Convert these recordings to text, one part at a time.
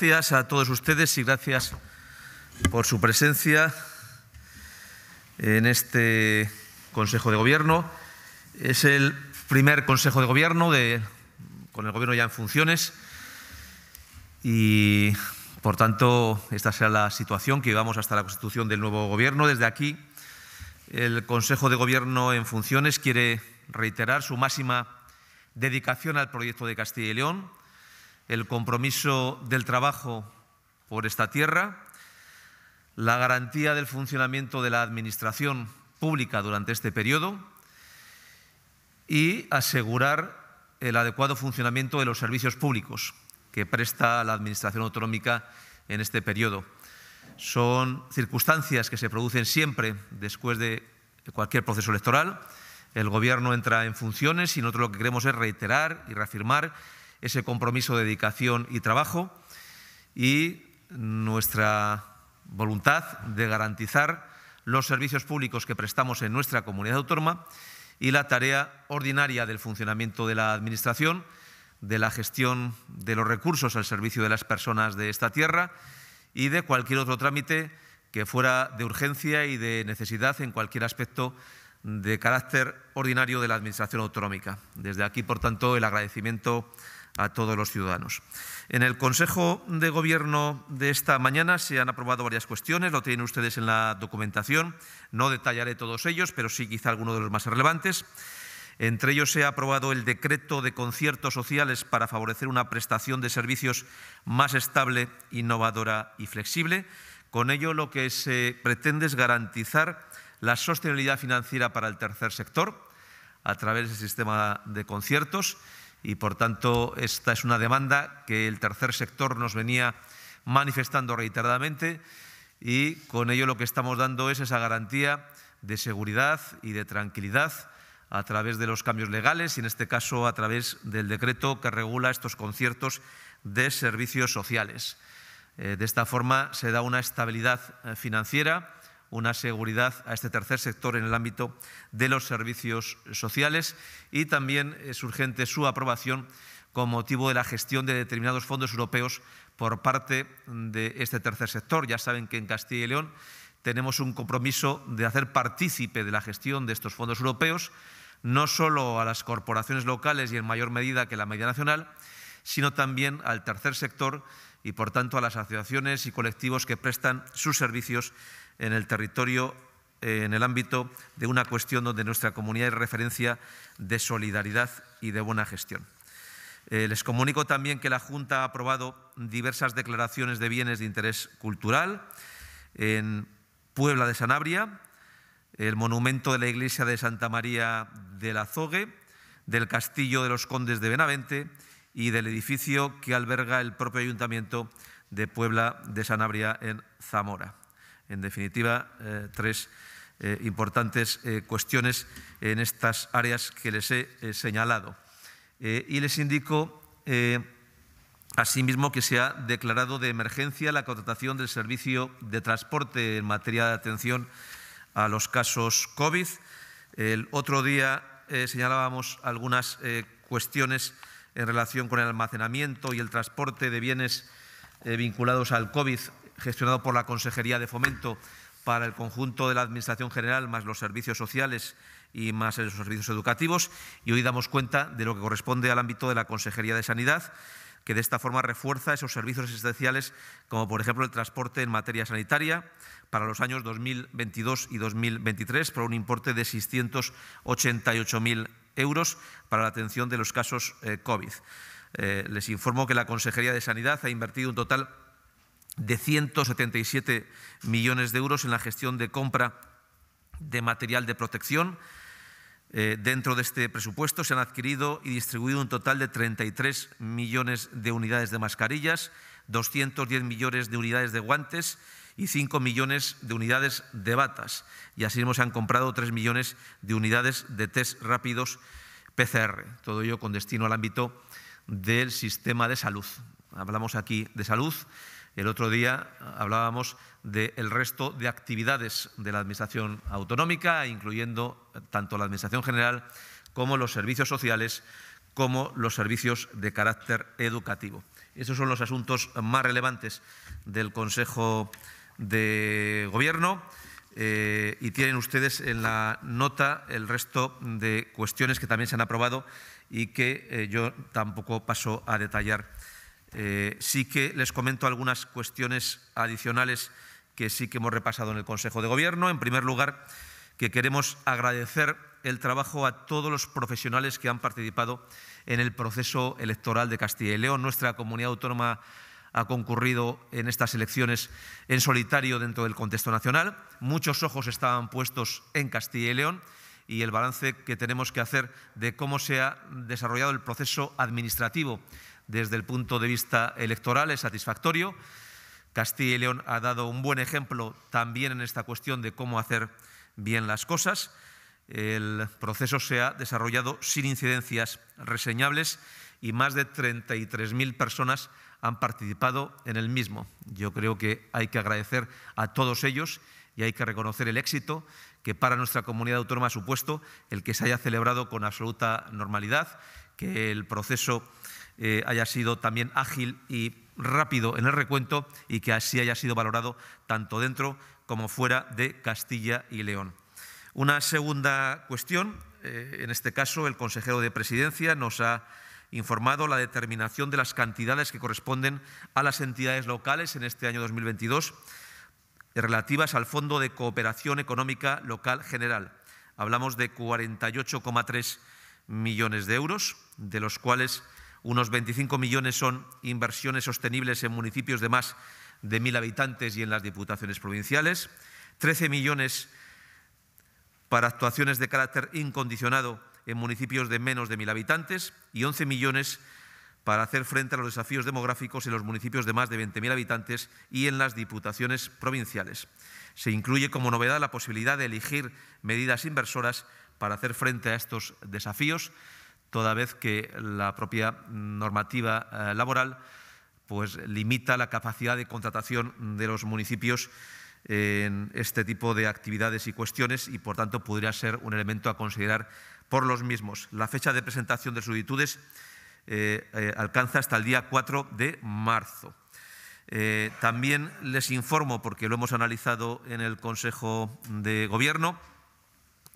Gracias a todos ustedes y gracias por su presencia en este Consejo de Gobierno. Es el primer Consejo de Gobierno de, con el Gobierno ya en funciones y, por tanto, esta será la situación que llevamos hasta la constitución del nuevo Gobierno. Desde aquí, el Consejo de Gobierno en funciones quiere reiterar su máxima dedicación al proyecto de Castilla y León el compromiso del trabajo por esta tierra, la garantía del funcionamiento de la Administración pública durante este periodo y asegurar el adecuado funcionamiento de los servicios públicos que presta la Administración autonómica en este periodo. Son circunstancias que se producen siempre después de cualquier proceso electoral. El Gobierno entra en funciones y nosotros lo que queremos es reiterar y reafirmar ese compromiso, de dedicación y trabajo y nuestra voluntad de garantizar los servicios públicos que prestamos en nuestra comunidad autónoma y la tarea ordinaria del funcionamiento de la Administración, de la gestión de los recursos al servicio de las personas de esta tierra y de cualquier otro trámite que fuera de urgencia y de necesidad en cualquier aspecto de carácter ordinario de la Administración autonómica. Desde aquí, por tanto, el agradecimiento a todos los ciudadanos. En el Consejo de Gobierno de esta mañana se han aprobado varias cuestiones, lo tienen ustedes en la documentación. No detallaré todos ellos, pero sí quizá algunos de los más relevantes. Entre ellos se ha aprobado el decreto de conciertos sociales para favorecer una prestación de servicios más estable, innovadora y flexible. Con ello lo que se pretende es garantizar la sostenibilidad financiera para el tercer sector a través del sistema de conciertos y por tanto esta es una demanda que el tercer sector nos venía manifestando reiteradamente y con ello lo que estamos dando es esa garantía de seguridad y de tranquilidad a través de los cambios legales y en este caso a través del decreto que regula estos conciertos de servicios sociales. Eh, de esta forma se da una estabilidad eh, financiera una seguridad a este tercer sector en el ámbito de los servicios sociales y también es urgente su aprobación con motivo de la gestión de determinados fondos europeos por parte de este tercer sector. Ya saben que en Castilla y León tenemos un compromiso de hacer partícipe de la gestión de estos fondos europeos, no solo a las corporaciones locales y en mayor medida que la media nacional, sino también al tercer sector y, por tanto, a las asociaciones y colectivos que prestan sus servicios en el territorio, eh, en el ámbito de una cuestión donde nuestra comunidad es referencia de solidaridad y de buena gestión. Eh, les comunico también que la Junta ha aprobado diversas declaraciones de bienes de interés cultural en Puebla de Sanabria, el monumento de la iglesia de Santa María del Azogue, del castillo de los condes de Benavente y del edificio que alberga el propio ayuntamiento de Puebla de Sanabria en Zamora. En definitiva, eh, tres eh, importantes eh, cuestiones en estas áreas que les he señalado. y les indico, asimismo, que se ha declarado de emergencia la contratación del servicio de transporte en materia de atención a los casos COVID. El otro día señalábamos algunas cuestiones en relación con el almacenamiento y el transporte de bienes vinculados al COVID gestionado por la Consejería de Fomento para el conjunto de la Administración General, más los servicios sociales y más los servicios educativos. Y hoy damos cuenta de lo que corresponde al ámbito de la Consejería de Sanidad que de esta forma refuerza esos servicios esenciales como por ejemplo el transporte en materia sanitaria para los años 2022 y 2023 por un importe de 688.000 euros para la atención de los casos eh, COVID. Eh, les informo que la Consejería de Sanidad ha invertido un total de 177 millones de euros en la gestión de compra de material de protección. Eh, dentro de este presupuesto se han adquirido y distribuido un total de 33 millones de unidades de mascarillas, 210 millones de unidades de guantes y 5 millones de unidades de batas. Y así se han comprado 3 millones de unidades de test rápidos PCR. Todo ello con destino al ámbito del sistema de salud. Hablamos aquí de salud el otro día hablábamos del resto de actividades de la Administración autonómica, incluyendo tanto la Administración general como los servicios sociales, como los servicios de carácter educativo. Esos son los asuntos más relevantes del Consejo de Gobierno eh, y tienen ustedes en la nota el resto de cuestiones que también se han aprobado y que eh, yo tampoco paso a detallar eh, sí que les comento algunas cuestiones adicionales que sí que hemos repasado en el Consejo de Gobierno. En primer lugar, que queremos agradecer el trabajo a todos los profesionales que han participado en el proceso electoral de Castilla y León. Nuestra comunidad autónoma ha concurrido en estas elecciones en solitario dentro del contexto nacional. Muchos ojos estaban puestos en Castilla y León y el balance que tenemos que hacer de cómo se ha desarrollado el proceso administrativo desde el punto de vista electoral es satisfactorio. Castilla y León ha dado un buen ejemplo también en esta cuestión de cómo hacer bien las cosas. El proceso se ha desarrollado sin incidencias reseñables y más de 33.000 personas han participado en el mismo. Yo creo que hay que agradecer a todos ellos y hay que reconocer el éxito que para nuestra comunidad autónoma ha supuesto el que se haya celebrado con absoluta normalidad, que el proceso eh, haya sido también ágil y rápido en el recuento y que así haya sido valorado tanto dentro como fuera de Castilla y León. Una segunda cuestión, eh, en este caso el consejero de Presidencia nos ha informado la determinación de las cantidades que corresponden a las entidades locales en este año 2022 relativas al Fondo de Cooperación Económica Local General. Hablamos de 48,3 millones de euros, de los cuales unos 25 millones son inversiones sostenibles en municipios de más de 1.000 habitantes y en las diputaciones provinciales. 13 millones para actuaciones de carácter incondicionado en municipios de menos de 1.000 habitantes y 11 millones para hacer frente a los desafíos demográficos en los municipios de más de 20.000 habitantes y en las diputaciones provinciales. Se incluye como novedad la posibilidad de elegir medidas inversoras para hacer frente a estos desafíos toda vez que la propia normativa eh, laboral pues, limita la capacidad de contratación de los municipios en este tipo de actividades y cuestiones y, por tanto, podría ser un elemento a considerar por los mismos. La fecha de presentación de solicitudes eh, eh, alcanza hasta el día 4 de marzo. también les informo, porque lo hemos analizado en el Consejo de Gobierno,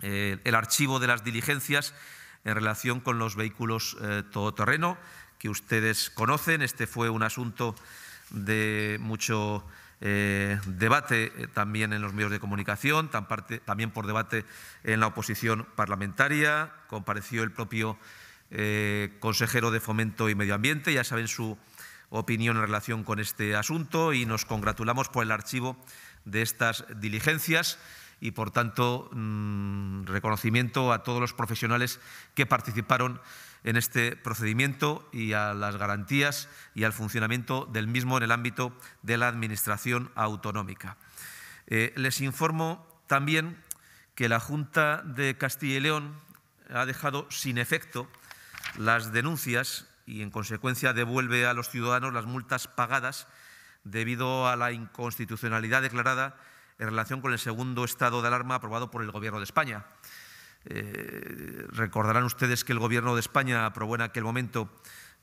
el archivo de las diligencias en relación con los vehículos eh, todoterreno que ustedes conocen. Este fue un asunto de mucho eh, debate eh, también en los medios de comunicación, también por debate en la oposición parlamentaria. Compareció el propio consejero de Fomento y Medio Ambiente, ya saben su opinión en relación con este asunto y nos congratulamos por el archivo de estas diligencias y, por tanto, mm, reconocimiento a todos los profesionales que participaron en este procedimiento y a las garantías y al funcionamiento del mismo en el ámbito de la Administración autonómica. Eh, les informo también que la Junta de Castilla y León ha dejado sin efecto las denuncias y, en consecuencia, devuelve a los ciudadanos las multas pagadas debido a la inconstitucionalidad declarada en relación con el segundo estado de alarma aprobado por el Gobierno de España. Eh, recordarán ustedes que el Gobierno de España aprobó en aquel momento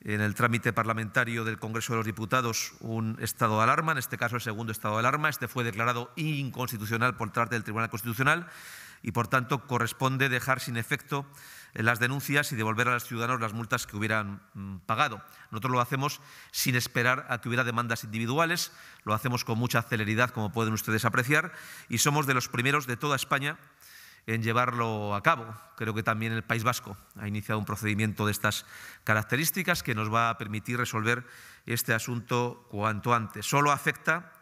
en el trámite parlamentario del Congreso de los Diputados un estado de alarma, en este caso el segundo estado de alarma. Este fue declarado inconstitucional por parte del Tribunal Constitucional y, por tanto, corresponde dejar sin efecto las denuncias y devolver a los ciudadanos las multas que hubieran mm, pagado. Nosotros lo hacemos sin esperar a que hubiera demandas individuales, lo hacemos con mucha celeridad, como pueden ustedes apreciar, y somos de los primeros de toda España en llevarlo a cabo. Creo que también el País Vasco ha iniciado un procedimiento de estas características que nos va a permitir resolver este asunto cuanto antes. Solo afecta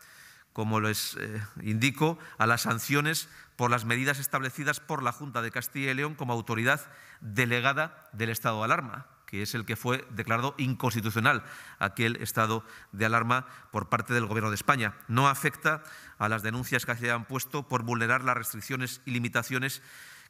como les eh, indico, a las sanciones por las medidas establecidas por la Junta de Castilla y León como autoridad delegada del estado de alarma, que es el que fue declarado inconstitucional, aquel estado de alarma por parte del Gobierno de España. No afecta a las denuncias que se han puesto por vulnerar las restricciones y limitaciones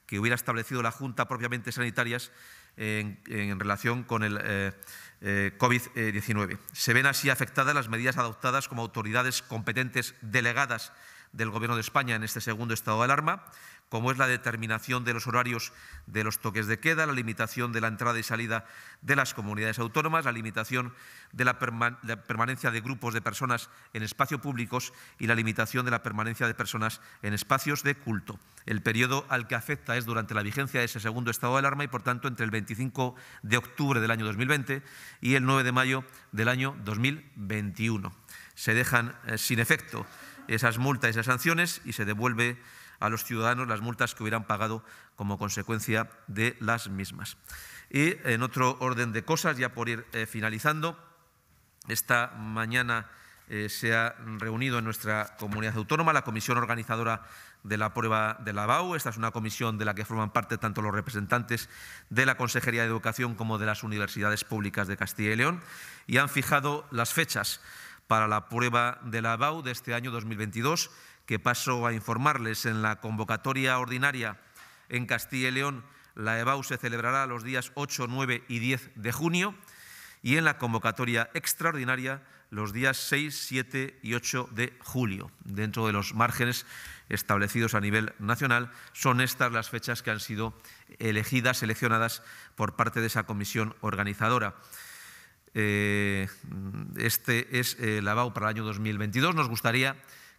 que hubiera establecido la Junta propiamente sanitarias en, relación con el... Eh, eh, COVID-19. Se ven así afectadas las medidas adoptadas como autoridades competentes delegadas del Gobierno de España en este segundo estado de alarma, como es la determinación de los horarios de los toques de queda, la limitación de la entrada y salida de las comunidades autónomas, la limitación de la, permanencia de grupos de personas en espacios públicos y la limitación de la permanencia de personas en espacios de culto. El periodo al que afecta es durante la vigencia de ese segundo estado de alarma y, por tanto, entre el 25 de octubre del año 2020 y el 9 de mayo del año 2021. Se dejan eh, sin efecto esas multas, y esas sanciones y se devuelve a los ciudadanos las multas que hubieran pagado como consecuencia de las mismas. Y en otro orden de cosas, ya por ir eh, finalizando, esta mañana eh, se ha reunido en nuestra comunidad autónoma la comisión organizadora de la prueba de la BAU. Esta es una comisión de la que forman parte tanto los representantes de la Consejería de Educación como de las universidades públicas de Castilla y León y han fijado las fechas para la prueba de la BAU de este año 2022 que paso a informarles. En la convocatoria ordinaria en Castilla y León, la EBAU se celebrará los días 8, 9 y 10 de junio y en la convocatoria extraordinaria los días 6, 7 y 8 de julio. Dentro de los márgenes establecidos a nivel nacional, son estas las fechas que han sido elegidas, seleccionadas por parte de esa comisión organizadora. Eh, este es el eh, EVAU para el año 2022. Nos gustaría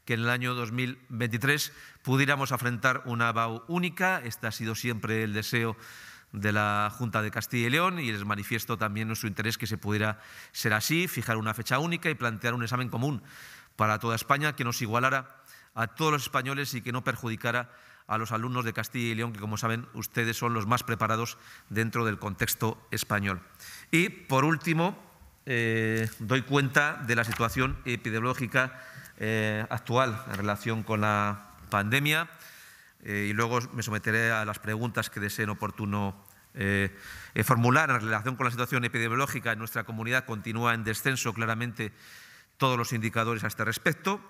que en el año 2023 pudiéramos afrontar una BAU única. Este ha sido siempre el deseo de la Junta de Castilla y León y les manifiesto también nuestro interés que se pudiera ser así, fijar una fecha única y plantear un examen común para toda España que nos igualara a todos los españoles y que no perjudicara a los alumnos de Castilla y León, que como saben ustedes son los más preparados dentro del contexto español. Y por último, eh, doy cuenta de la situación epidemiológica eh, actual en relación con la pandemia eh, y luego me someteré a las preguntas que deseen oportuno eh, formular en relación con la situación epidemiológica en nuestra comunidad. Continúa en descenso claramente todos los indicadores a este respecto.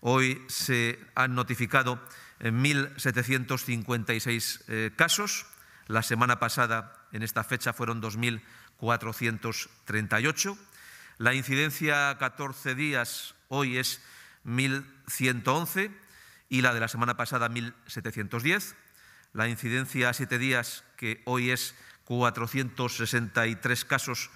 Hoy se han notificado 1.756 casos. La semana pasada, en esta fecha, fueron 2.438. La incidencia 14 días hoy es 1111 y la de la semana pasada 1710. La incidencia a siete días, que hoy es 463 casos,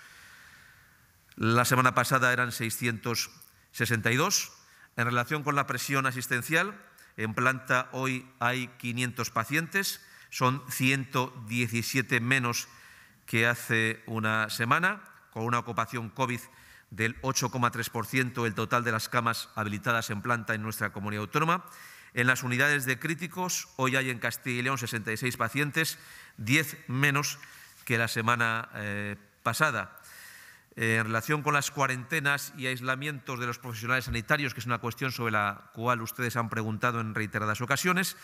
la semana pasada eran 662. En relación con la presión asistencial, en planta hoy hay 500 pacientes, son 117 menos que hace una semana, con una ocupación COVID del 8,3% el total de las camas habilitadas en planta en nuestra comunidad autónoma. En las unidades de críticos, hoy hay en Castilla y León 66 pacientes, 10 menos que la semana eh, pasada. Eh, en relación con las cuarentenas y aislamientos de los profesionales sanitarios, que es una cuestión sobre la cual ustedes han preguntado en reiteradas ocasiones,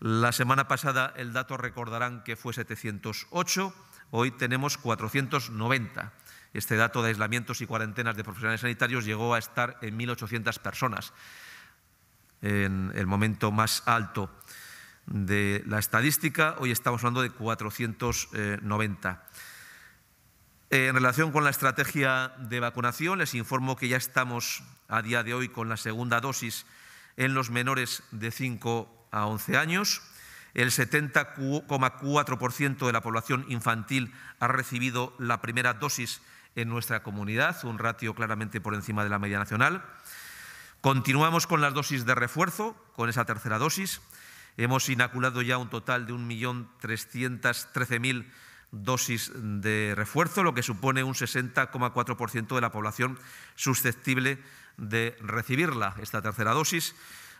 la semana pasada el dato recordarán que fue 708, hoy tenemos 490 este dato de aislamientos y cuarentenas de profesionales sanitarios llegó a estar en 1.800 personas, en el momento más alto de la estadística. Hoy estamos hablando de 490. En relación con la estrategia de vacunación, les informo que ya estamos a día de hoy con la segunda dosis en los menores de 5 a 11 años. El 70,4% de la población infantil ha recibido la primera dosis en nuestra comunidad, un ratio claramente por encima de la media nacional. Continuamos con las dosis de refuerzo, con esa tercera dosis. Hemos inaculado ya un total de 1.313.000 dosis de refuerzo, lo que supone un 60,4% de la población susceptible de recibirla, esta tercera dosis.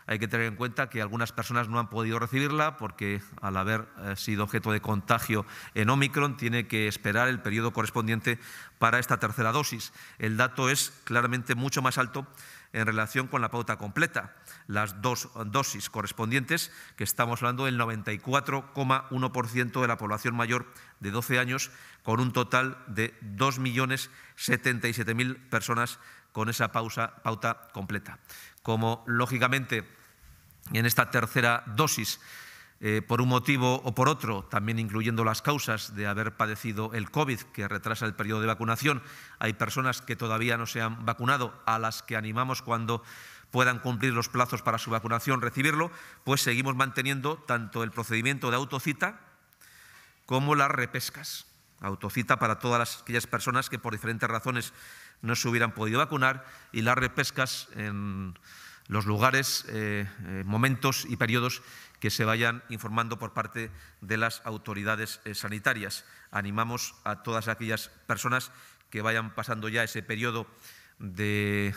Hay que tener en cuenta que algunas personas no han podido recibirla porque al haber eh, sido objeto de contagio en Omicron tiene que esperar el periodo correspondiente para esta tercera dosis. El dato es claramente mucho más alto en relación con la pauta completa, las dos dosis correspondientes, que estamos hablando del 94,1% de la población mayor de 12 años, con un total de 2.077.000 personas con esa pauta completa. Como lógicamente en esta tercera dosis eh, por un motivo o por otro, también incluyendo las causas de haber padecido el COVID, que retrasa el periodo de vacunación. Hay personas que todavía no se han vacunado, a las que animamos cuando puedan cumplir los plazos para su vacunación, recibirlo, pues seguimos manteniendo tanto el procedimiento de autocita como las repescas. Autocita para todas aquellas personas que por diferentes razones no se hubieran podido vacunar y las repescas en los lugares, eh, eh, momentos y periodos que se vayan informando por parte de las autoridades eh, sanitarias. Animamos a todas aquellas personas que vayan pasando ya ese periodo de,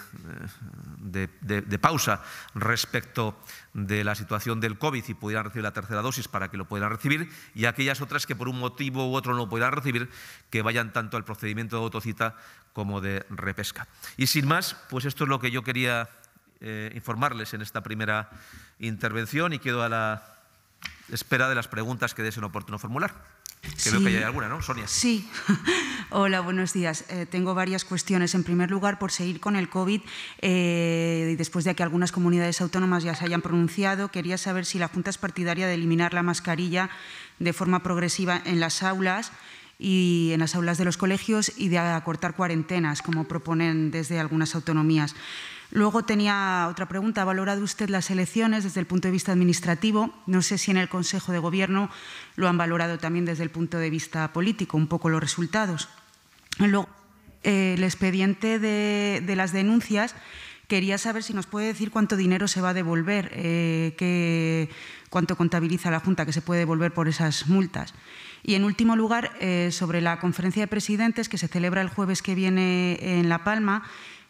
eh, pausa respecto de la situación del COVID y pudieran recibir la tercera dosis para que lo puedan recibir y aquellas otras que por un motivo u otro no lo recibir, que vayan tanto al procedimiento de autocita como de repesca. Y sin más, pues esto es lo que yo quería eh, informarles en esta primera intervención y quedo a la espera de las preguntas que deseen oportuno formular. Que hay alguna, ¿no, Sonia? Sí. Hola, buenos días. Eh, tengo varias cuestiones. En primer lugar, por seguir con el COVID, eh, después de que algunas comunidades autónomas ya se hayan pronunciado, quería saber si la Junta es partidaria de eliminar la mascarilla de forma progresiva en las aulas y en las aulas de los colegios y de acortar cuarentenas, como proponen desde algunas autonomías. Luego tenía otra pregunta. ¿Ha valorado usted las elecciones desde el punto de vista administrativo? No sé si en el Consejo de Gobierno lo han valorado también desde el punto de vista político, un poco los resultados. Luego, eh, el expediente de, las denuncias. Quería saber si nos puede decir cuánto dinero se va a devolver, eh, cuánto contabiliza la Junta que se puede devolver por esas multas. Y en último lugar, eh, sobre la conferencia de presidentes que se celebra el jueves que viene en La Palma,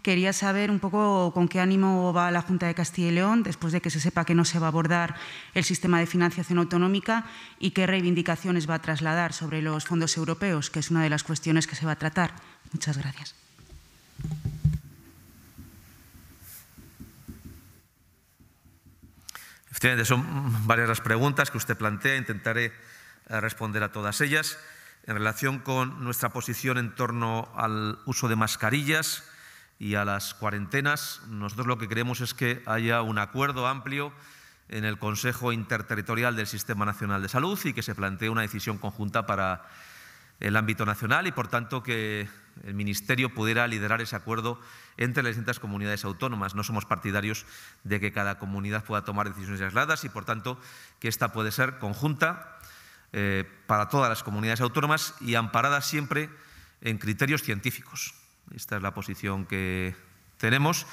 Quería saber un poco con qué ánimo va la Junta de Castilla y León después de que se sepa que no se va a abordar el sistema de financiación autonómica y qué reivindicaciones va a trasladar sobre los fondos europeos, que es una de las cuestiones que se va a tratar. Muchas gracias. Efectivamente, son varias las preguntas que usted plantea. Intentaré eh, responder a todas ellas. En relación con nuestra posición en torno al uso de mascarillas, y a las cuarentenas. Nosotros lo que queremos es que haya un acuerdo amplio en el Consejo Interterritorial del Sistema Nacional de Salud y que se plantee una decisión conjunta para el ámbito nacional y, por tanto, que el Ministerio pudiera liderar ese acuerdo entre las distintas comunidades autónomas. No somos partidarios de que cada comunidad pueda tomar decisiones aisladas y, por tanto, que esta puede ser conjunta eh, para todas las comunidades autónomas y amparada siempre en criterios científicos. Esta es la posición que tenemos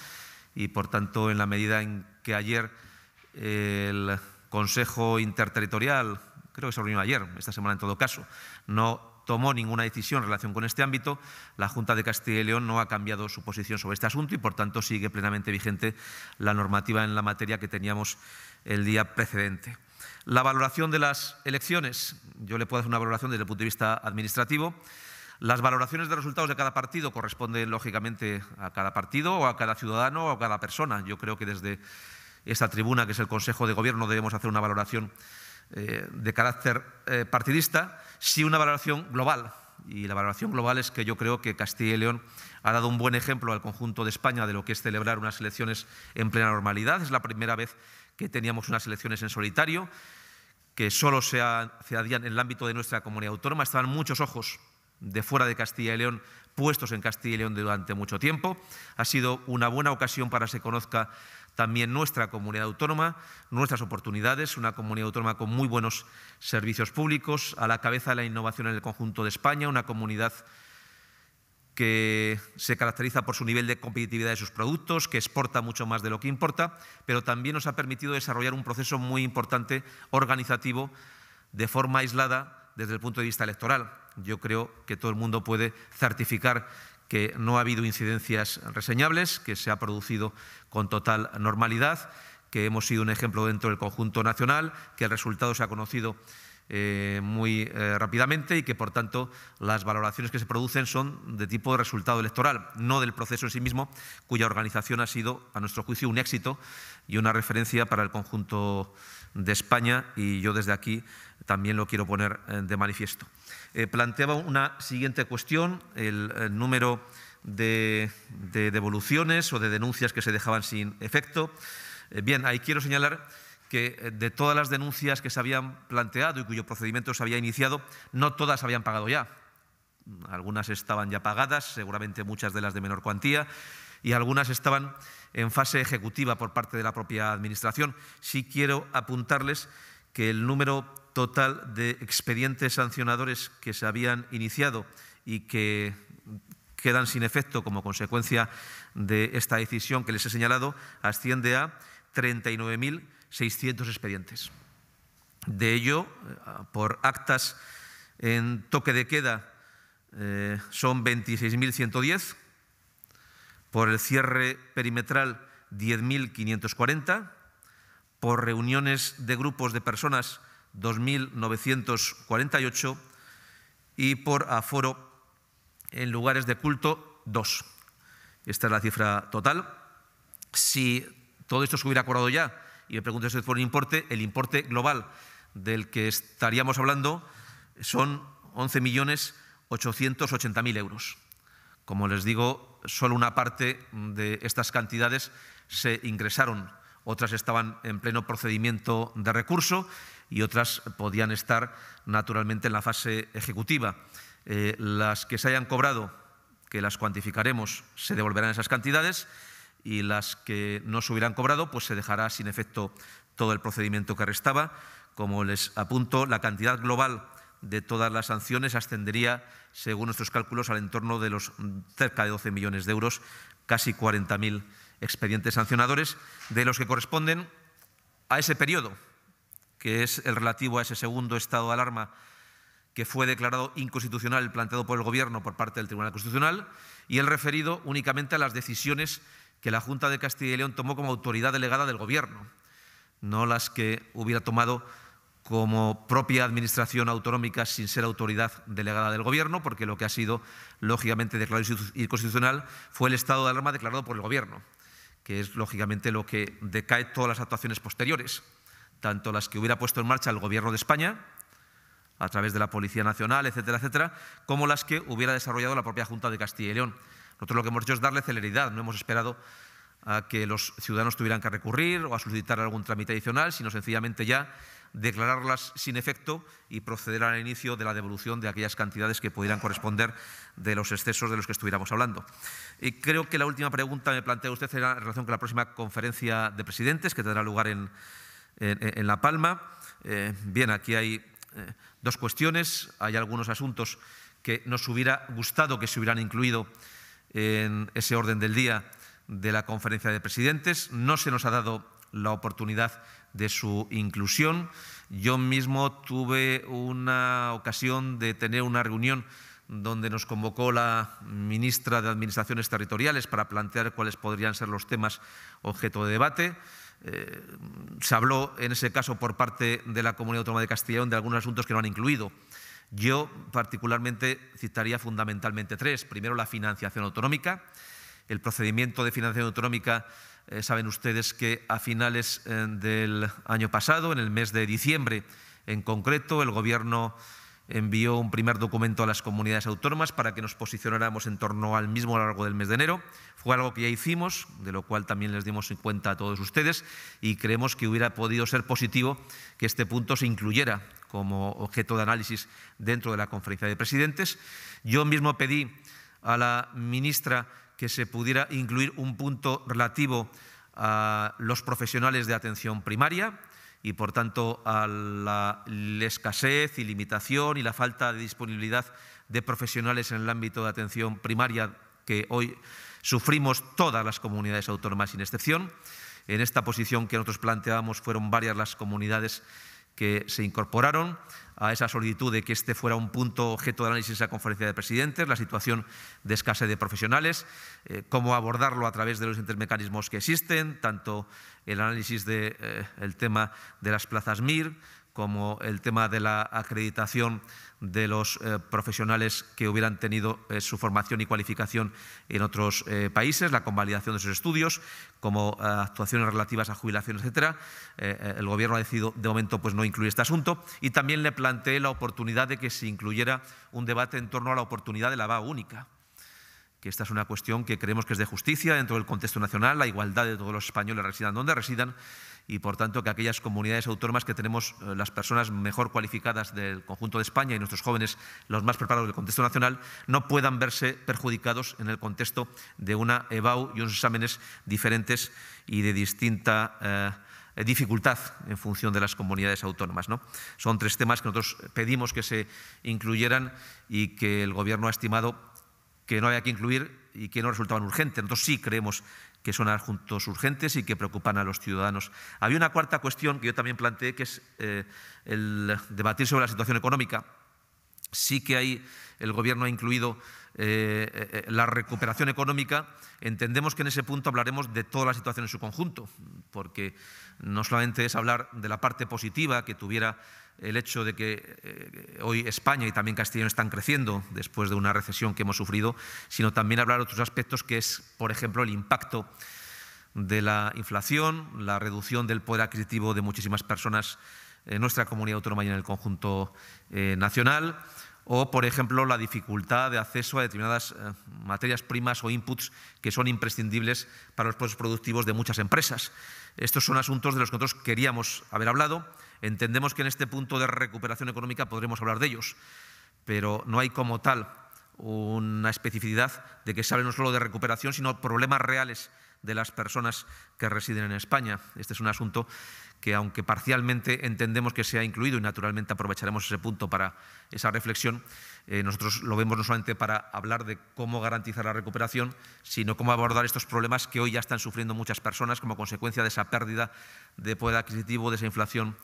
y, por tanto, en la medida en que ayer el Consejo Interterritorial, creo que se reunió ayer, esta semana en todo caso, no tomó ninguna decisión en relación con este ámbito, la Junta de Castilla y León no ha cambiado su posición sobre este asunto y, por tanto, sigue plenamente vigente la normativa en la materia que teníamos el día precedente. La valoración de las elecciones, yo le puedo hacer una valoración desde el punto de vista administrativo. Las valoraciones de resultados de cada partido corresponden, lógicamente, a cada partido o a cada ciudadano o a cada persona. Yo creo que desde esta tribuna, que es el Consejo de Gobierno, debemos hacer una valoración eh, de carácter eh, partidista, sí una valoración global. Y la valoración global es que yo creo que Castilla y León ha dado un buen ejemplo al conjunto de España de lo que es celebrar unas elecciones en plena normalidad. Es la primera vez que teníamos unas elecciones en solitario, que solo se, hacían en el ámbito de nuestra comunidad autónoma. Estaban muchos ojos de fuera de Castilla y León puestos en Castilla y León durante mucho tiempo. Ha sido una buena ocasión para que se conozca también nuestra comunidad autónoma, nuestras oportunidades, una comunidad autónoma con muy buenos servicios públicos, a la cabeza de la innovación en el conjunto de España, una comunidad que se caracteriza por su nivel de competitividad de sus productos, que exporta mucho más de lo que importa, pero también nos ha permitido desarrollar un proceso muy importante organizativo de forma aislada desde el punto de vista electoral yo creo que todo el mundo puede certificar que no ha habido incidencias reseñables, que se ha producido con total normalidad, que hemos sido un ejemplo dentro del conjunto nacional, que el resultado se ha conocido eh, muy eh, rápidamente y que, por tanto, las valoraciones que se producen son de tipo de resultado electoral, no del proceso en sí mismo, cuya organización ha sido, a nuestro juicio, un éxito y una referencia para el conjunto de España y yo desde aquí también lo quiero poner eh, de manifiesto. Eh, planteaba una siguiente cuestión, el, eh, número de, devoluciones o de denuncias que se dejaban sin efecto. bien, ahí quiero señalar que de todas las denuncias que se habían planteado y cuyo procedimiento se había iniciado, no todas habían pagado ya. Algunas estaban ya pagadas, seguramente muchas de las de menor cuantía, y algunas estaban en fase ejecutiva por parte de la propia Administración. Sí quiero apuntarles que el número total de expedientes sancionadores que se habían iniciado y que quedan sin efecto como consecuencia de esta decisión que les he señalado asciende a 39.600 expedientes. De ello, eh, por actas en toque de queda eh, son 26.110, por el cierre perimetral 10.540, por reuniones de grupos de personas 2.948 y por aforo en lugares de culto 2. Esta es la cifra total. Si todo esto se hubiera acordado ya, y me pregunto si por el importe, el importe global del que estaríamos hablando son 11 millones 880.000 euros. Como les digo, solo una parte de estas cantidades se ingresaron, otras estaban en pleno procedimiento de recurso y otras podían estar naturalmente en la fase ejecutiva. Eh, las que se hayan cobrado, que las cuantificaremos, se devolverán esas cantidades y las que no se hubieran cobrado, pues se dejará sin efecto todo el procedimiento que restaba. Como les apunto, la cantidad global de todas las sanciones ascendería, según nuestros cálculos, al entorno de los cerca de 12 millones de euros, casi 40.000 expedientes sancionadores, de los que corresponden a ese periodo, que es el relativo a ese segundo estado de alarma que fue declarado inconstitucional planteado por el Gobierno por parte del Tribunal Constitucional, y el referido únicamente a las decisiones que la Junta de Castilla y León tomó como autoridad delegada del Gobierno, no las que hubiera tomado como propia administración autonómica sin ser autoridad delegada del Gobierno, porque lo que ha sido, lógicamente, declarado inconstitucional fue el estado de alarma declarado por el Gobierno, que es, lógicamente, lo que decae todas las actuaciones posteriores, tanto las que hubiera puesto en marcha el Gobierno de España, a través de la Policía Nacional, etcétera, etcétera, como las que hubiera desarrollado la propia Junta de Castilla y León. Nosotros lo que hemos hecho es darle celeridad, no hemos esperado a que los ciudadanos tuvieran que recurrir o a solicitar algún trámite adicional, sino sencillamente ya declararlas sin efecto y proceder al inicio de la devolución de aquellas cantidades que pudieran corresponder de los excesos de los que estuviéramos hablando. Y creo que la última pregunta me plantea usted en relación con la próxima conferencia de presidentes que tendrá lugar en, La Palma. Eh, bien, aquí hay eh, dos cuestiones. Hay algunos asuntos que nos hubiera gustado que se hubieran incluido en ese orden del día de la conferencia de presidentes. No se nos ha dado la oportunidad de su inclusión. Yo mismo tuve una ocasión de tener una reunión donde nos convocó la ministra de Administraciones Territoriales para plantear cuáles podrían ser los temas objeto de debate. Eh, se habló, en ese caso, por parte de la Comunidad Autónoma de Castilla y León de algunos asuntos que no han incluido. Yo particularmente citaría fundamentalmente tres. Primero, la financiación autonómica, el procedimiento de financiación autonómica eh, saben ustedes que a finales eh, del año pasado, en el mes de diciembre en concreto, el Gobierno envió un primer documento a las comunidades autónomas para que nos posicionáramos en torno al mismo a lo largo del mes de enero. Fue algo que ya hicimos, de lo cual también les dimos cuenta a todos ustedes y creemos que hubiera podido ser positivo que este punto se incluyera como objeto de análisis dentro de la conferencia de presidentes. Yo mismo pedí a la ministra que se pudiera incluir un punto relativo a los profesionales de atención primaria y, por tanto, a la, escasez y limitación y la falta de disponibilidad de profesionales en el ámbito de atención primaria que hoy sufrimos todas las comunidades autónomas sin excepción. En esta posición que nosotros planteábamos fueron varias las comunidades que se incorporaron a esa solicitud de que este fuera un punto objeto de análisis en la conferencia de presidentes, la situación de escasez de profesionales, eh, cómo abordarlo a través de los mecanismos que existen, tanto el análisis del eh, tema de las plazas MIR, como el tema de la acreditación de los eh, profesionales que hubieran tenido eh, su formación y cualificación en otros eh, países, la convalidación de sus estudios, como actuaciones relativas a jubilación, etcétera. el Gobierno ha decidido, de momento, pues, no incluir este asunto. Y también le planteé la oportunidad de que se incluyera un debate en torno a la oportunidad de la VA única que esta es una cuestión que creemos que es de justicia dentro del contexto nacional, la igualdad de todos los españoles residan donde residan, y por tanto que aquellas comunidades autónomas que tenemos eh, las personas mejor cualificadas del conjunto de España y nuestros jóvenes los más preparados del contexto nacional no puedan verse perjudicados en el contexto de una EBAU y unos exámenes diferentes y de distinta... Eh, dificultad en función de las comunidades autónomas. ¿no? Son tres temas que nosotros pedimos que se incluyeran y que el Gobierno ha estimado que no había que incluir y que no resultaban urgentes. Nosotros sí creemos que son asuntos urgentes y que preocupan a los ciudadanos. Había una cuarta cuestión que yo también planteé, que es eh, el debatir sobre la situación económica. Sí que ahí el Gobierno ha incluido eh, eh, la recuperación económica. Entendemos que en ese punto hablaremos de toda la situación en su conjunto, porque no solamente es hablar de la parte positiva que tuviera el hecho de que eh, hoy España y también Castilla están creciendo después de una recesión que hemos sufrido, sino también hablar de otros aspectos que es, por ejemplo, el impacto de la inflación, la reducción del poder adquisitivo de muchísimas personas en nuestra comunidad autónoma y en el conjunto eh, nacional, o, por ejemplo, la dificultad de acceso a determinadas eh, materias primas o inputs que son imprescindibles para los procesos productivos de muchas empresas. Estos son asuntos de los que nosotros queríamos haber hablado Entendemos que en este punto de recuperación económica podremos hablar de ellos, pero no hay como tal una especificidad de que se hable no solo de recuperación, sino problemas reales de las personas que residen en España. Este es un asunto que, aunque parcialmente entendemos que se ha incluido y naturalmente aprovecharemos ese punto para esa reflexión, eh, nosotros lo vemos no solamente para hablar de cómo garantizar la recuperación, sino cómo abordar estos problemas que hoy ya están sufriendo muchas personas como consecuencia de esa pérdida de poder adquisitivo, de esa inflación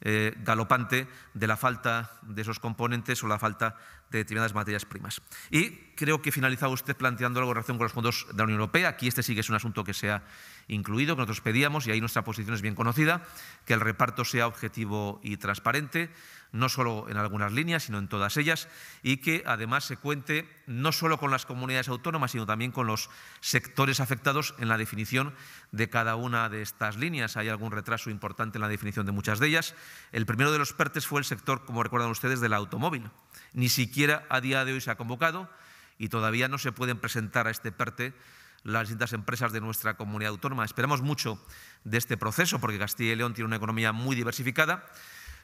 eh, galopante de la falta de esos componentes o la falta de determinadas materias primas. Y creo que finalizaba usted planteando algo en relación con los fondos de la Unión Europea. Aquí este sí que es un asunto que se ha incluido, que nosotros pedíamos, y ahí nuestra posición es bien conocida, que el reparto sea objetivo y transparente, no solo en algunas líneas, sino en todas ellas, y que además se cuente no solo con las comunidades autónomas, sino también con los sectores afectados en la definición de cada una de estas líneas. Hay algún retraso importante en la definición de muchas de ellas. El primero de los PERTES fue el sector, como recuerdan ustedes, del automóvil. Ni siquiera a día de hoy se ha convocado y todavía no se pueden presentar a este PERTE e las distintas empresas de nuestra comunidad autónoma. Esperamos mucho de este proceso porque Castilla y León tiene una economía muy diversificada.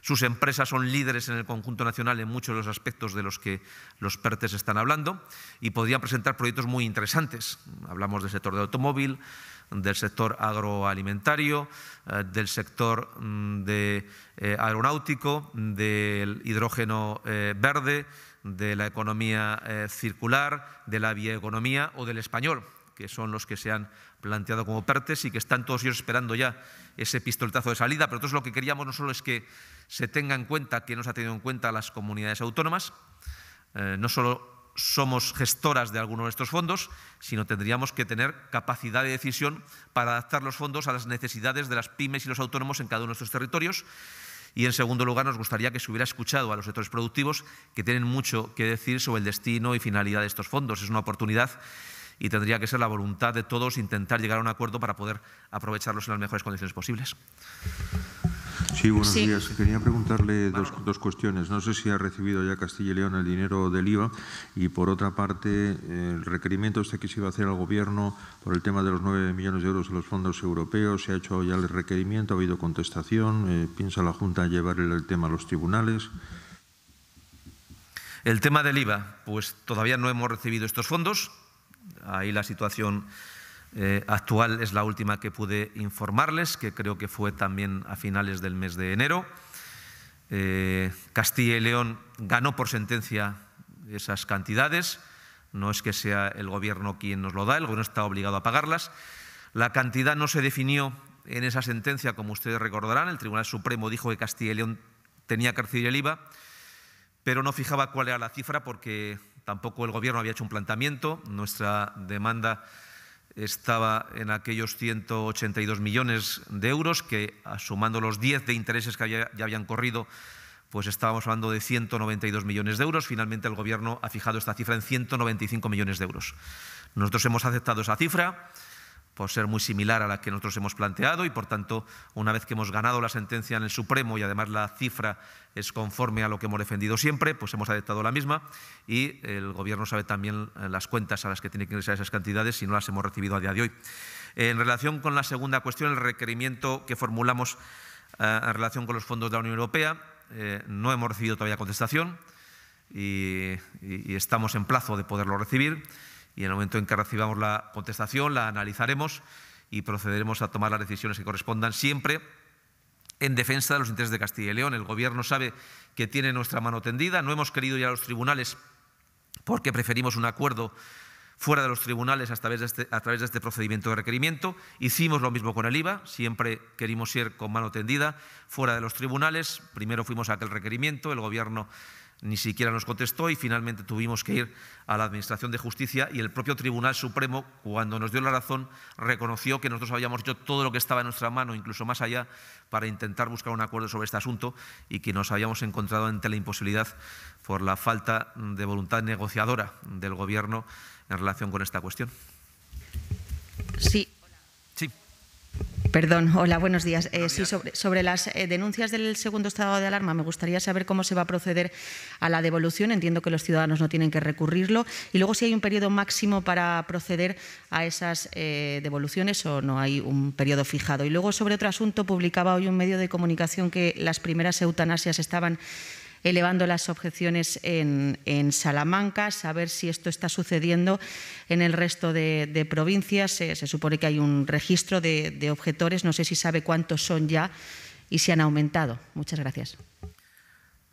Sus empresas son líderes en el conjunto nacional en muchos de los aspectos de los que los PERTES están hablando y podrían presentar proyectos muy interesantes. Hablamos del sector del automóvil, del sector agroalimentario, eh, del sector mm, de, eh, aeronáutico, del hidrógeno eh, verde, de la economía eh, circular, de la bioeconomía o del español, que son los que se han planteado como partes y que están todos ellos esperando ya ese pistoletazo de salida. Pero entonces lo que queríamos no solo es que se tenga en cuenta, que nos ha tenido en cuenta las comunidades autónomas, eh, no solo somos gestoras de algunos de estos fondos, sino tendríamos que tener capacidad de decisión para adaptar los fondos a las necesidades de las pymes y los autónomos en cada uno de nuestros territorios y en segundo lugar, nos gustaría que se hubiera escuchado a los sectores productivos, que tienen mucho que decir sobre el destino y finalidad de estos fondos. Es una oportunidad y tendría que ser la voluntad de todos intentar llegar a un acuerdo para poder aprovecharlos en las mejores condiciones posibles. Sí, buenos días. Quería preguntarle dos, dos, cuestiones. No sé si ha recibido ya Castilla y León el dinero del IVA y, por otra parte, el requerimiento este que se iba a hacer al Gobierno por el tema de los 9 millones de euros de los fondos europeos. ¿Se ha hecho ya el requerimiento? ¿Ha habido contestación? Eh, ¿Piensa la Junta llevar el tema a los tribunales? El tema del IVA, pues todavía no hemos recibido estos fondos. Ahí la situación eh, actual es la última que pude informarles, que creo que fue también a finales del mes de enero. Eh, Castilla y León ganó por sentencia esas cantidades. No es que sea el Gobierno quien nos lo da, el Gobierno está obligado a pagarlas. La cantidad no se definió en esa sentencia, como ustedes recordarán. El Tribunal Supremo dijo que Castilla y León tenía que recibir el IVA, pero no fijaba cuál era la cifra porque tampoco el Gobierno había hecho un planteamiento. Nuestra demanda estaba en aquellos 182 millones de euros, que ah, sumando los 10 de intereses que ya habían corrido, pues estábamos hablando de 192 millones de euros. Finalmente el Gobierno ha fijado esta cifra en 195 millones de euros. Nosotros hemos aceptado esa cifra por ser muy similar a la que nosotros hemos planteado y, por tanto, una vez que hemos ganado la sentencia en el Supremo y además la cifra es conforme a lo que hemos defendido siempre, pues hemos adaptado la misma y el Gobierno sabe también eh, las cuentas a las que tiene que ingresar esas cantidades si no las hemos recibido a día de hoy. En relación con la segunda cuestión, el requerimiento que formulamos eh, en relación con los fondos de la Unión Europea, eh, no hemos recibido todavía contestación y estamos en plazo de poderlo recibir y en el momento en que recibamos la contestación la analizaremos y procederemos a tomar las decisiones que correspondan siempre en defensa de los intereses de Castilla y León. El Gobierno sabe que tiene nuestra mano tendida. No hemos querido ir a los tribunales porque preferimos un acuerdo fuera de los tribunales a través de, este, este procedimiento de requerimiento. Hicimos lo mismo con el IVA, siempre querimos ir con mano tendida fuera de los tribunales. Primero fuimos a aquel requerimiento, el Gobierno ni siquiera nos contestó y finalmente tuvimos que ir a la Administración de Justicia y el propio Tribunal Supremo, cuando nos dio la razón, reconoció que nosotros habíamos hecho todo lo que estaba en nuestra mano, incluso más allá, para intentar buscar un acuerdo sobre este asunto y que nos habíamos encontrado ante la imposibilidad por la falta de voluntad negociadora del Gobierno en relación con esta cuestión. Sí, Perdón, hola, buenos días. Eh, sí, sobre, las eh, denuncias del segundo estado de alarma, me gustaría saber cómo se va a proceder a la devolución. Entiendo que los ciudadanos no tienen que recurrirlo. Y luego, si hay un periodo máximo para proceder a esas eh, devoluciones o no hay un periodo fijado. Y luego, sobre otro asunto, publicaba hoy un medio de comunicación que las primeras eutanasias estaban elevando las objeciones en, Salamanca, saber si esto está sucediendo en el resto de, provincias. Se, supone que hay un registro de, de objetores, no sé si sabe cuántos son ya y si han aumentado. Muchas gracias.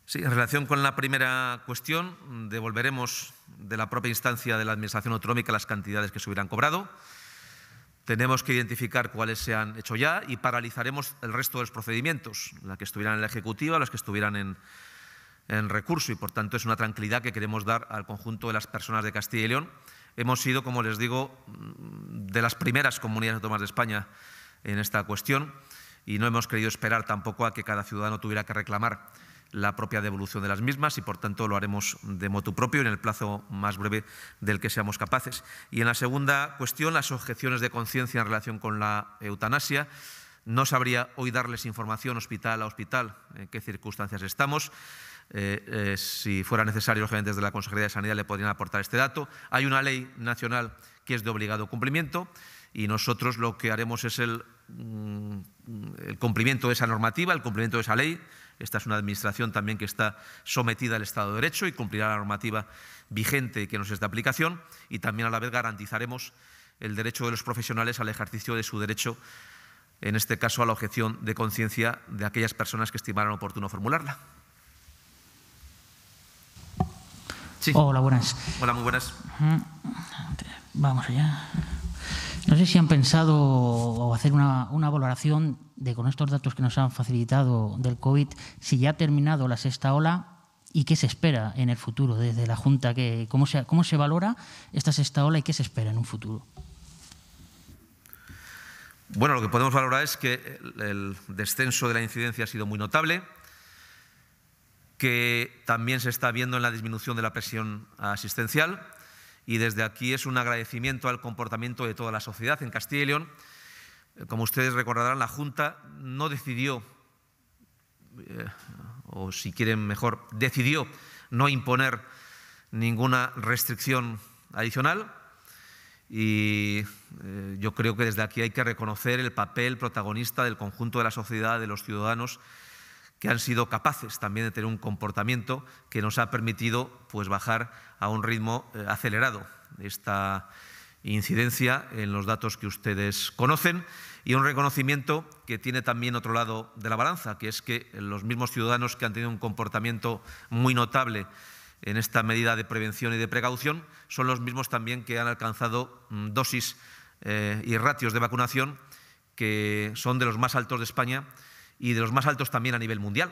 Sí, en relación con la primera cuestión, devolveremos de la propia instancia de la Administración Autonómica las cantidades que se hubieran cobrado. Tenemos que identificar cuáles se han hecho ya y paralizaremos el resto de los procedimientos, las que estuvieran en la Ejecutiva, las que estuvieran en, en recurso y por tanto es una tranquilidad que queremos dar al conjunto de las personas de Castilla y León. Hemos sido, como les digo, de las primeras comunidades autónomas de España en esta cuestión y no hemos querido esperar tampoco a que cada ciudadano tuviera que reclamar la propia devolución de las mismas y por tanto lo haremos de motu propio en el plazo más breve del que seamos capaces. Y en la segunda cuestión, las objeciones de conciencia en relación con la eutanasia. No sabría hoy darles información hospital a hospital en qué circunstancias estamos. Eh, eh, si fuera necesario, los desde de la Consejería de Sanidad le podrían aportar este dato. Hay una ley nacional que es de obligado cumplimiento y nosotros lo que haremos es el, mm, el cumplimiento de esa normativa, el cumplimiento de esa ley. Esta es una administración también que está sometida al Estado de Derecho y cumplirá la normativa vigente que nos es de aplicación y también a la vez garantizaremos el derecho de los profesionales al ejercicio de su derecho, en este caso a la objeción de conciencia de aquellas personas que estimaran oportuno formularla. Hola, buenas. Hola, muy buenas. Vamos allá. No sé si han pensado hacer una, una, valoración de con estos datos que nos han facilitado del COVID, si ya ha terminado la sexta ola y qué se espera en el futuro desde la Junta, que, cómo, se, cómo se valora esta sexta ola y qué se espera en un futuro. Bueno, lo que podemos valorar es que el descenso de la incidencia ha sido muy notable que también se está viendo en la disminución de la presión asistencial. Y desde aquí es un agradecimiento al comportamiento de toda la sociedad en Castilla y León. Eh, como ustedes recordarán, la Junta no decidió, eh, o si quieren mejor, decidió no imponer ninguna restricción adicional. Y eh, yo creo que desde aquí hay que reconocer el papel protagonista del conjunto de la sociedad, de los ciudadanos que han sido capaces también de tener un comportamiento que nos ha permitido pues, bajar a un ritmo eh, acelerado esta incidencia en los datos que ustedes conocen y un reconocimiento que tiene también otro lado de la balanza, que es que los mismos ciudadanos que han tenido un comportamiento muy notable en esta medida de prevención y de precaución son los mismos también que han alcanzado mm, dosis eh, y ratios de vacunación que son de los más altos de España y de los más altos también a nivel mundial.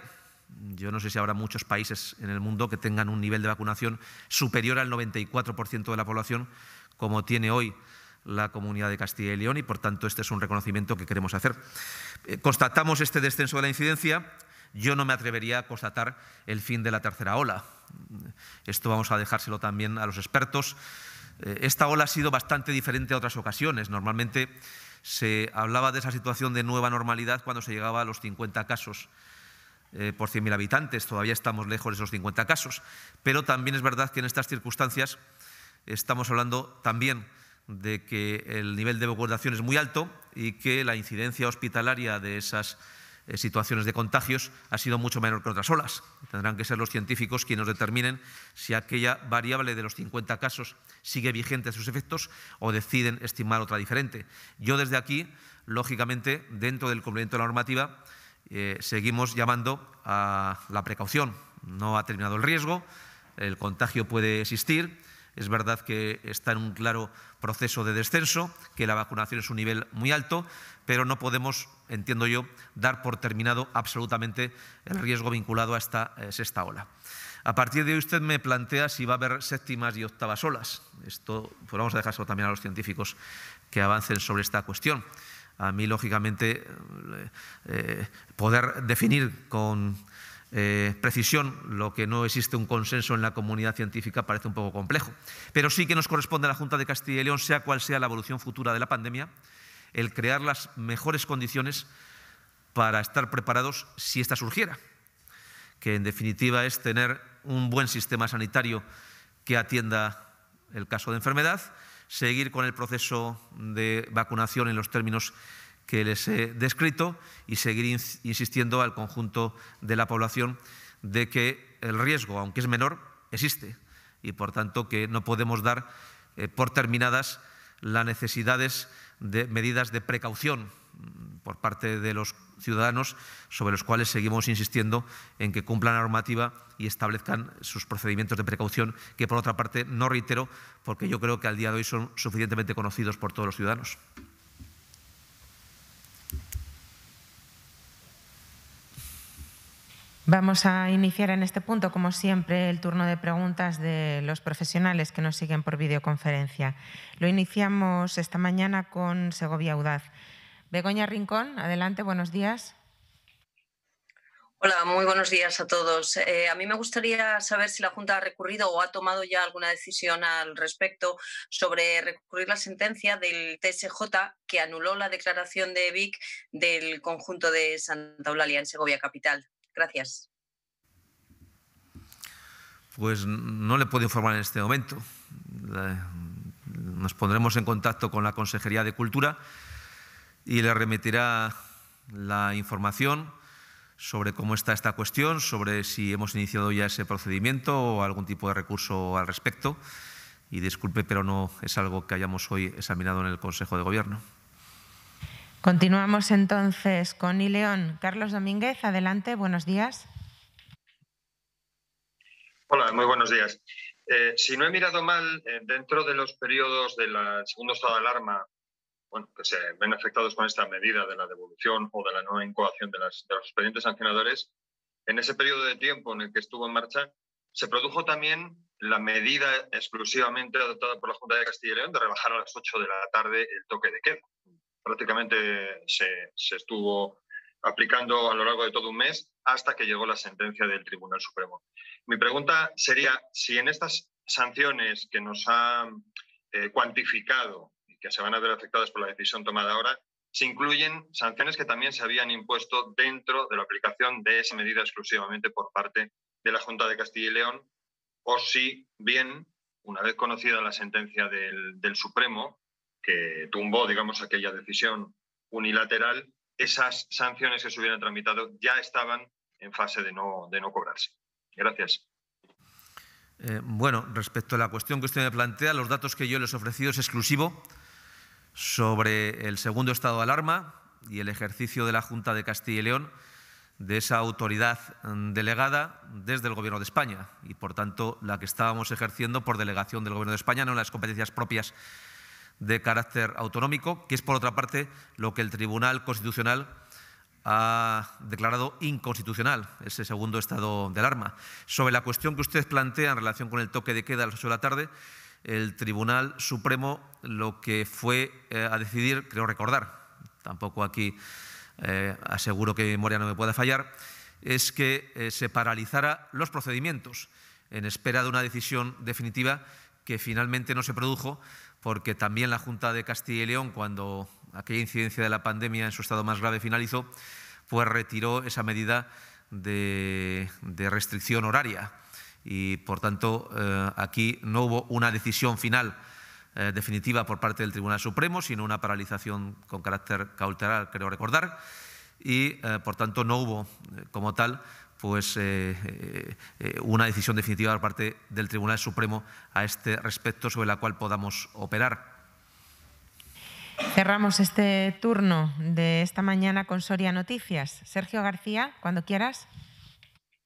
Yo no sé si habrá muchos países en el mundo que tengan un nivel de vacunación superior al 94% de la población como tiene hoy la comunidad de Castilla y León y por tanto este es un reconocimiento que queremos hacer. Eh, constatamos este descenso de la incidencia. Yo no me atrevería a constatar el fin de la tercera ola. Esto vamos a dejárselo también a los expertos. Eh, esta ola ha sido bastante diferente a otras ocasiones. Normalmente se hablaba de esa situación de nueva normalidad cuando se llegaba a los 50 casos eh, por 100.000 habitantes. Todavía estamos lejos de esos 50 casos. Pero también es verdad que en estas circunstancias estamos hablando también de que el nivel de vacunación es muy alto y que la incidencia hospitalaria de esas eh, situaciones de contagios ha sido mucho menor que otras olas. Tendrán que ser los científicos quienes determinen si aquella variable de los 50 casos sigue vigente a sus efectos o deciden estimar otra diferente. Yo desde aquí, lógicamente, dentro del cumplimiento de la normativa, eh, seguimos llamando a la precaución. No ha terminado el riesgo, el contagio puede existir es verdad que está en un claro proceso de descenso, que la vacunación es un nivel muy alto, pero no podemos, entiendo yo, dar por terminado absolutamente el riesgo vinculado a esta eh, sexta ola. A partir de hoy usted me plantea si va a haber séptimas y octavas olas. Esto pues vamos a dejárselo también a los científicos que avancen sobre esta cuestión. A mí, lógicamente, eh, eh, poder definir con eh, precisión, lo que no existe un consenso en la comunidad científica parece un poco complejo. Pero sí que nos corresponde a la Junta de Castilla y León, sea cual sea la evolución futura de la pandemia, el crear las mejores condiciones para estar preparados si esta surgiera, que en definitiva es tener un buen sistema sanitario que atienda el caso de enfermedad, seguir con el proceso de vacunación en los términos que les he eh, descrito y seguir insistiendo al conjunto de la población de que el riesgo, aunque es menor, existe y por tanto que no podemos dar eh, por terminadas las necesidades de medidas de precaución mm, por parte de los ciudadanos sobre los cuales seguimos insistiendo en que cumplan la normativa y establezcan sus procedimientos de precaución, que por otra parte no reitero porque yo creo que al día de hoy son suficientemente conocidos por todos los ciudadanos. Vamos a iniciar en este punto, como siempre, el turno de preguntas de los profesionales que nos siguen por videoconferencia. Lo iniciamos esta mañana con Segovia Audaz. Begoña Rincón, adelante, buenos días. Hola, muy buenos días a todos. Eh, a mí me gustaría saber si la Junta ha recurrido o ha tomado ya alguna decisión al respecto sobre recurrir la sentencia del TSJ que anuló la declaración de EVIC del conjunto de Santa Eulalia en Segovia Capital. Gracias. Pues no le puedo informar en este momento. Nos pondremos en contacto con la Consejería de Cultura y le remitirá la información sobre cómo está esta cuestión, sobre si hemos iniciado ya ese procedimiento o algún tipo de recurso al respecto. Y disculpe, pero no es algo que hayamos hoy examinado en el Consejo de Gobierno. Continuamos entonces con Ileón. Carlos Domínguez, adelante, buenos días. Hola, muy buenos días. Eh, si no he mirado mal, eh, dentro de los periodos del segundo estado de alarma, que se ven afectados con esta medida de la devolución o de la nueva incoación de, los expedientes sancionadores, en ese periodo de tiempo en el que estuvo en marcha, se produjo también la medida exclusivamente adoptada por la Junta de Castilla y León de rebajar a las 8 de la tarde el toque de queda prácticamente se, estuvo aplicando a lo largo de todo un mes hasta que llegó la sentencia del Tribunal Supremo. Mi pregunta sería si en estas sanciones que nos han eh, cuantificado y que se van a ver afectadas por la decisión tomada ahora, se incluyen sanciones que también se habían impuesto dentro de la aplicación de esa medida exclusivamente por parte de la Junta de Castilla y León, o si bien, una vez conocida la sentencia del, del Supremo, que tumbó, digamos, aquella decisión unilateral, esas sanciones que se hubieran tramitado ya estaban en fase de no, de no cobrarse. Gracias. Eh, bueno, respecto a la cuestión que usted me plantea, los datos que yo les he ofrecido es exclusivo sobre el segundo estado de alarma y el ejercicio de la Junta de Castilla y León de esa autoridad delegada desde el Gobierno de España y, por tanto, la que estábamos ejerciendo por delegación del Gobierno de España, no las competencias propias de carácter autonómico, que es por otra parte lo que el Tribunal Constitucional ha declarado inconstitucional, ese segundo estado de alarma. Sobre la cuestión que usted plantea en relación con el toque de queda a las 8 de la tarde, el Tribunal Supremo lo que fue eh, a decidir, creo recordar, tampoco aquí eh, aseguro que mi memoria no me pueda fallar, es que eh, se paralizara los procedimientos en espera de una decisión definitiva que finalmente no se produjo porque también la Junta de Castilla y León, cuando aquella incidencia de la pandemia en su estado más grave finalizó, pues retiró esa medida de, restricción horaria. Y, por tanto, eh, aquí no hubo una decisión final eh, definitiva por parte del Tribunal Supremo, sino una paralización con carácter cautelar, creo recordar, y, eh, por tanto, no hubo como tal pues, eh, eh, eh, una decisión definitiva por parte del Tribunal Supremo a este respecto sobre la cual podamos operar. Cerramos este turno de esta mañana con Soria Noticias. Sergio García, cuando quieras.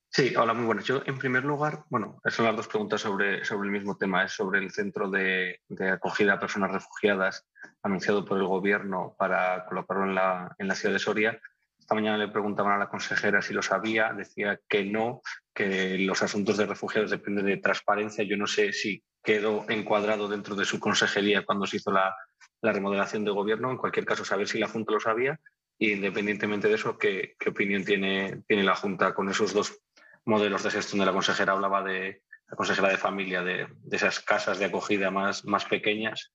Sí, hola, muy buenas. Yo, en primer lugar, bueno, son las dos preguntas sobre, sobre el mismo tema. Es sobre el centro de, acogida a personas refugiadas anunciado por el gobierno para colocarlo en la, en la ciudad de Soria esta mañana le preguntaban a la consejera si lo sabía, decía que no, que los asuntos de refugiados dependen de transparencia. Yo no sé si quedó encuadrado dentro de su consejería cuando se hizo la, remodelación de gobierno. En cualquier caso, saber si la Junta lo sabía y independientemente de eso, ¿qué, opinión tiene, tiene la Junta con esos dos modelos de gestión de la consejera? Hablaba de, la consejera de familia de, esas casas de acogida más, más pequeñas.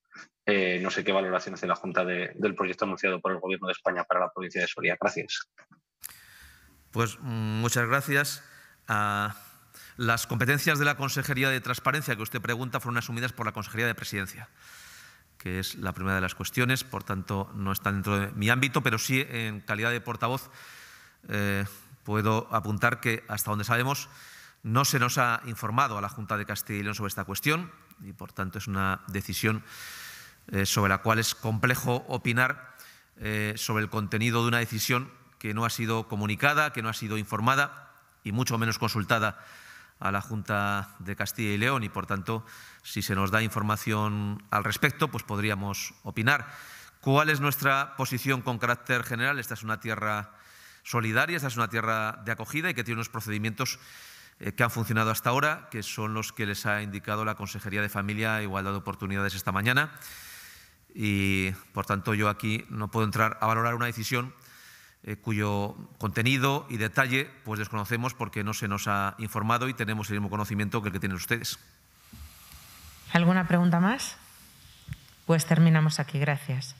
Eh, no sé qué valoración hace la Junta del proyecto anunciado por el Gobierno de España para la provincia de Soria. Gracias. Pues mm, muchas gracias. Ah, las competencias de la Consejería de Transparencia que usted pregunta fueron asumidas por la Consejería de Presidencia, que es la primera de las cuestiones, por tanto no está dentro de mi ámbito, pero sí en calidad de portavoz eh, puedo apuntar que hasta donde sabemos no se nos ha informado a la Junta de Castilla y León sobre esta cuestión y, por tanto, es una decisión eh, sobre la cual es complejo opinar eh, sobre el contenido de una decisión que no ha sido comunicada, que no ha sido informada y mucho menos consultada a la Junta de Castilla y León y, por tanto, si se nos da información al respecto, pues podríamos opinar. ¿Cuál es nuestra posición con carácter general? Esta es una tierra solidaria, esta es una tierra de acogida y que tiene unos procedimientos eh, que han funcionado hasta ahora, que son los que les ha indicado la Consejería de Familia e Igualdad de Oportunidades esta mañana. Y, por tanto, yo aquí no puedo entrar a valorar una decisión eh, cuyo contenido y detalle pues desconocemos porque no se nos ha informado y tenemos el mismo conocimiento que el que tienen ustedes. ¿Alguna pregunta más? Pues terminamos aquí. Gracias.